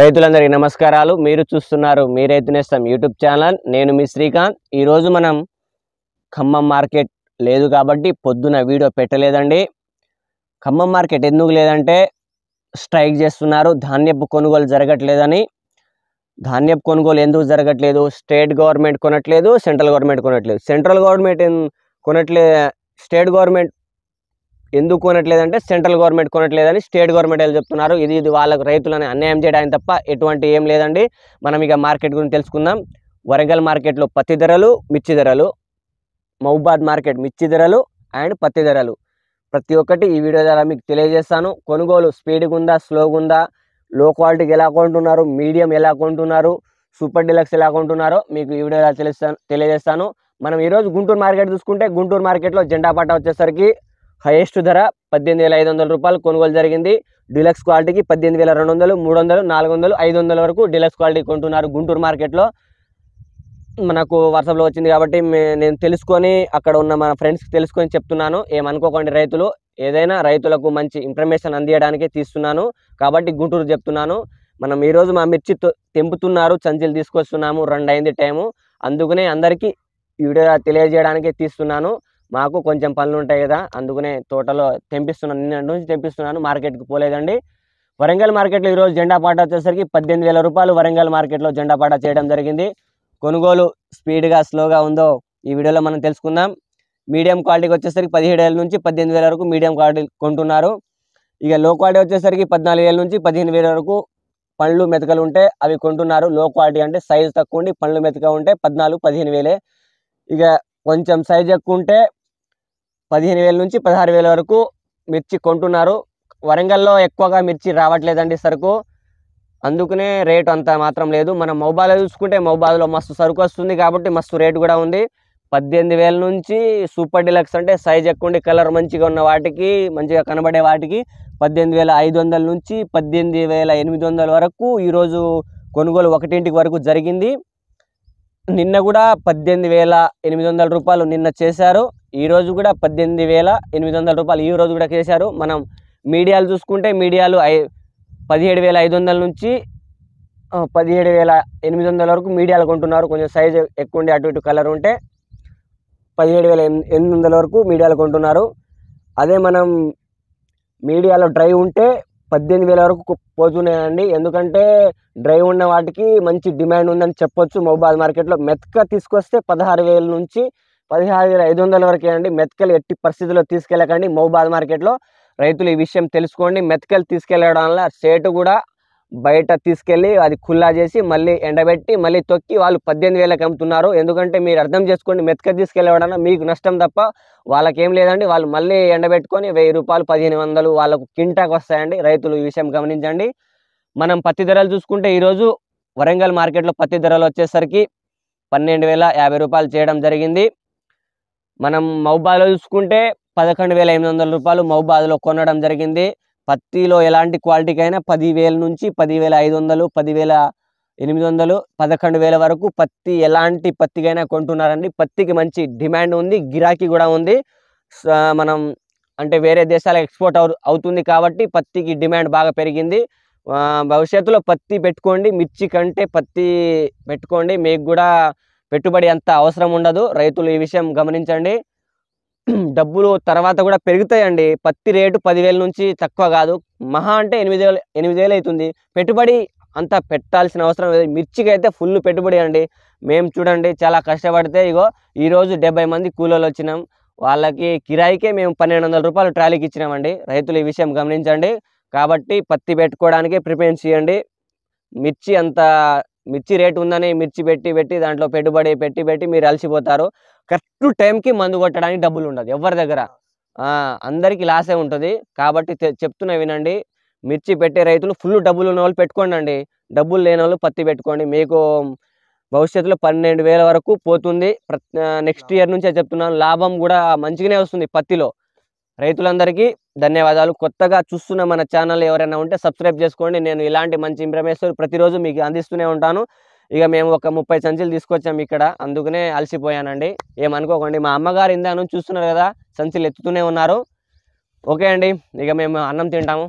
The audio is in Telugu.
రైతులందరికీ నమస్కారాలు మీరు చూస్తున్నారు మీ రైతు నేస్తం యూట్యూబ్ ఛానల్ నేను మీ శ్రీకాంత్ ఈరోజు మనం ఖమ్మం మార్కెట్ లేదు కాబట్టి పొద్దున వీడియో పెట్టలేదండి ఖమ్మం మార్కెట్ ఎందుకు లేదంటే స్ట్రైక్ చేస్తున్నారు ధాన్యపు కొనుగోలు జరగట్లేదని ధాన్యపు కొనుగోలు ఎందుకు జరగట్లేదు స్టేట్ గవర్నమెంట్ కొనట్లేదు సెంట్రల్ గవర్నమెంట్ కొనట్లేదు సెంట్రల్ గవర్నమెంట్ కొనట్లే స్టేట్ గవర్నమెంట్ ఎందుకు కొనట్లేదంటే సెంట్రల్ గవర్నమెంట్ కొనట్లేదని స్టేట్ గవర్నమెంట్ వాళ్ళు చెప్తున్నారు ఇది ఇది వాళ్ళకు రైతులను అన్యాయం చేయడానికి తప్ప ఎటువంటి ఏం లేదండి మనం ఇక మార్కెట్ గురించి తెలుసుకుందాం వరంగల్ మార్కెట్లో పత్తి ధరలు మిర్చి ధరలు మహబాద్ మార్కెట్ మిర్చి ధరలు అండ్ పత్తి ధరలు ప్రతి ఒక్కటి ఈ వీడియో ద్వారా మీకు తెలియజేస్తాను కొనుగోలు స్పీడ్గా ఉందా స్లోగా ఉందా లో క్వాలిటీకి ఎలా కొంటున్నారు మీడియం ఎలా కొంటున్నారు సూపర్ డిలక్స్ ఎలా కొంటున్నారో మీకు ఈ వీడియో ద్వారా తెలుస్తాను తెలియజేస్తాను మనం ఈరోజు గుంటూరు మార్కెట్ చూసుకుంటే గుంటూరు మార్కెట్లో జెండా పట్ట వచ్చేసరికి హైయెస్ట్ ధర పద్దెనిమిది వేల ఐదు వందల రూపాయలు కొనుగోలు జరిగింది డిలక్స్ క్వాలిటీకి పద్దెనిమిది వేల రెండు వందలు మూడు వందలు నాలుగు వందలు ఐదు వందల వరకు డిలక్స్ క్వాలిటీ కొంటున్నారు గుంటూరు మార్కెట్లో మనకు వర్షంలో వచ్చింది కాబట్టి నేను తెలుసుకొని అక్కడ ఉన్న మన ఫ్రెండ్స్కి తెలుసుకొని చెప్తున్నాను ఏమనుకోకండి రైతులు ఏదైనా రైతులకు మంచి ఇన్ఫర్మేషన్ అందియడానికే తీస్తున్నాను కాబట్టి గుంటూరు చెప్తున్నాను మనం ఈరోజు మా మిర్చి తెంపుతున్నారు సంచిలు తీసుకొస్తున్నాము రెండు అయింది టైము అందుకనే అందరికీ వీడియో తెలియజేయడానికే తీస్తున్నాను మాకు కొంచెం పనులు ఉంటాయి కదా అందుకనే తోటలో తెంపిస్తున్నాను నిన్న నుంచి తెంపిస్తున్నాను మార్కెట్కి పోలేదండి వరంగల్ మార్కెట్లో ఈరోజు జెండా పాట వచ్చేసరికి పద్దెనిమిది వేల రూపాయలు వరంగల్ మార్కెట్లో జెండా పాట చేయడం జరిగింది కొనుగోలు స్పీడ్గా స్లోగా ఉందో ఈ వీడియోలో మనం తెలుసుకుందాం మీడియం క్వాలిటీకి వచ్చేసరికి పదిహేడు వేల నుంచి పద్దెనిమిది వేల వరకు మీడియం క్వాలిటీ కొంటున్నారు ఇక లో క్వాలిటీ వచ్చేసరికి పద్నాలుగు వేల నుంచి పదిహేను వేల వరకు పండ్లు మెతకలు ఉంటే అవి కొంటున్నారు లో క్వాలిటీ అంటే సైజు తక్కువ ఉండి పండ్లు మెతక ఉంటే పద్నాలుగు పదిహేను వేలే ఇక కొంచెం సైజ్ ఎక్కువ ఉంటే పదిహేను వేల నుంచి పదహారు వేల వరకు మిర్చి కొంటున్నారు వరంగల్లో ఎక్కువగా మిర్చి రావట్లేదండి సరుకు అందుకనే రేటు అంత మాత్రం లేదు మనం మౌబాలో చూసుకుంటే మౌబాలో మస్తు సరుకు వస్తుంది కాబట్టి మస్తు రేటు కూడా ఉంది పద్దెనిమిది వేల నుంచి సూపర్ డిలక్స్ అంటే సైజ్ ఎక్కువ ఉండి కలర్ మంచిగా ఉన్న వాటికి మంచిగా కనబడే వాటికి పద్దెనిమిది వేల ఐదు వందల నుంచి పద్దెనిమిది వేల ఎనిమిది వందల వరకు ఈరోజు కొనుగోలు ఒకటింటికి వరకు జరిగింది నిన్న కూడా పద్దెనిమిది వేల ఎనిమిది వందల రూపాయలు నిన్న చేశారు ఈరోజు కూడా పద్దెనిమిది వేల ఎనిమిది వందల రూపాయలు ఈ రోజు కూడా చేశారు మనం మీడియాలు చూసుకుంటే మీడియాలు ఐ పదిహేడు వేల ఐదు వందల నుంచి పదిహేడు వేల ఎనిమిది వందల వరకు మీడియాలు కొంటున్నారు కొంచెం సైజు ఎక్కువ ఉండి అటు ఇటు కలర్ ఉంటే పదిహేడు వేల ఎనిమిది వందల వరకు మీడియాలు కొంటున్నారు అదే మనం మీడియాలో డ్రై ఉంటే పద్దెనిమిది వేల వరకు పోతున్నాయండి ఎందుకంటే డ్రై ఉన్న వాటికి మంచి డిమాండ్ ఉందని చెప్పొచ్చు మొబైల్ మార్కెట్లో మెత్క తీసుకొస్తే పదహారు వేల నుంచి పదిహేను వేల ఐదు వందల వరకే అండి మెతకలు ఎట్టి పరిస్థితుల్లో తీసుకెళ్ళకండి మహబాద్ మార్కెట్లో రైతులు ఈ విషయం తెలుసుకోండి మెతకలు తీసుకెళ్ళడం వల్ల సేటు కూడా బయట తీసుకెళ్ళి అది ఖుల్లా చేసి మళ్ళీ ఎండబెట్టి మళ్ళీ తొక్కి వాళ్ళు పద్దెనిమిది వేలకు అమ్ముతున్నారు ఎందుకంటే మీరు అర్థం చేసుకోండి మెతక తీసుకెళ్ళడం మీకు నష్టం తప్ప వాళ్ళకేం లేదండి వాళ్ళు మళ్ళీ ఎండబెట్టుకొని వెయ్యి రూపాయలు పదిహేను వందలు వాళ్ళకు కింటాకు వస్తాయండి రైతులు ఈ విషయం గమనించండి మనం పత్తి ధరలు చూసుకుంటే ఈరోజు వరంగల్ మార్కెట్లో పత్తి ధరలు వచ్చేసరికి పన్నెండు వేల యాభై రూపాయలు చేయడం జరిగింది మనం మౌబాద్లో చూసుకుంటే పదకొండు వేల ఎనిమిది వందల రూపాయలు మౌబాద్లో కొనడం జరిగింది పత్తిలో ఎలాంటి క్వాలిటీకైనా పదివేల నుంచి పదివేల ఐదు వందలు పదివేల ఎనిమిది వందలు పదకొండు వేల వరకు పత్తి ఎలాంటి పత్తికైనా కొంటున్నారండి పత్తికి మంచి డిమాండ్ ఉంది గిరాకీ కూడా ఉంది మనం అంటే వేరే దేశాలకు ఎక్స్పోర్ట్ అవుతుంది కాబట్టి పత్తికి డిమాండ్ బాగా పెరిగింది భవిష్యత్తులో పత్తి పెట్టుకోండి మిర్చి కంటే పత్తి పెట్టుకోండి మీకు కూడా పెట్టుబడి అంత అవసరం ఉండదు రైతులు ఈ విషయం గమనించండి డబ్బులు తర్వాత కూడా పెరుగుతాయండి పత్తి రేటు పదివేల నుంచి తక్కువ కాదు మహా అంటే ఎనిమిది వేలు ఎనిమిది వేలు అవుతుంది పెట్టుబడి అంత పెట్టాల్సిన అవసరం లేదు మిర్చికి అయితే ఫుల్ పెట్టుబడి అండి మేము చూడండి చాలా కష్టపడితే ఇగో ఈరోజు డెబ్బై మంది కూలీలు వచ్చినాం వాళ్ళకి కిరాయికే మేము పన్నెండు వందల రూపాయలు ట్రాలీకి ఇచ్చినామండి రైతులు ఈ విషయం గమనించండి కాబట్టి పత్తి పెట్టుకోవడానికి ప్రిపేర్ చేయండి మిర్చి అంత మిర్చి రేటు ఉందని మిర్చి పెట్టి పెట్టి దాంట్లో పెట్టుబడి పెట్టి పెట్టి మీరు అలసిపోతారు కరెక్ట్ టైంకి మందు కొట్టడానికి డబ్బులు ఉండదు ఎవరి దగ్గర అందరికీ లాసే ఉంటుంది కాబట్టి చెప్తున్నా వినండి మిర్చి పెట్టే రైతులు ఫుల్ డబ్బులు ఉన్న వాళ్ళు పెట్టుకోండి డబ్బులు లేని వాళ్ళు పత్తి పెట్టుకోండి మీకు భవిష్యత్తులో పన్నెండు వేల వరకు పోతుంది నెక్స్ట్ ఇయర్ నుంచే చెప్తున్నాను లాభం కూడా మంచిగానే వస్తుంది పత్తిలో రైతులందరికీ ధన్యవాదాలు కొత్తగా చూస్తున్న మన ఛానల్ ఎవరైనా ఉంటే సబ్స్క్రైబ్ చేసుకోండి నేను ఇలాంటి మంచి ఇన్ఫర్మేషన్ ప్రతిరోజు మీకు అందిస్తూనే ఉంటాను ఇక మేము ఒక ముప్పై సంచులు తీసుకొచ్చాము ఇక్కడ అందుకనే అలసిపోయానండి ఏమనుకోకండి మా అమ్మగారు ఇందా చూస్తున్నారు కదా సంచులు ఎత్తుతూనే ఉన్నారు ఓకే అండి ఇక మేము అన్నం తింటాము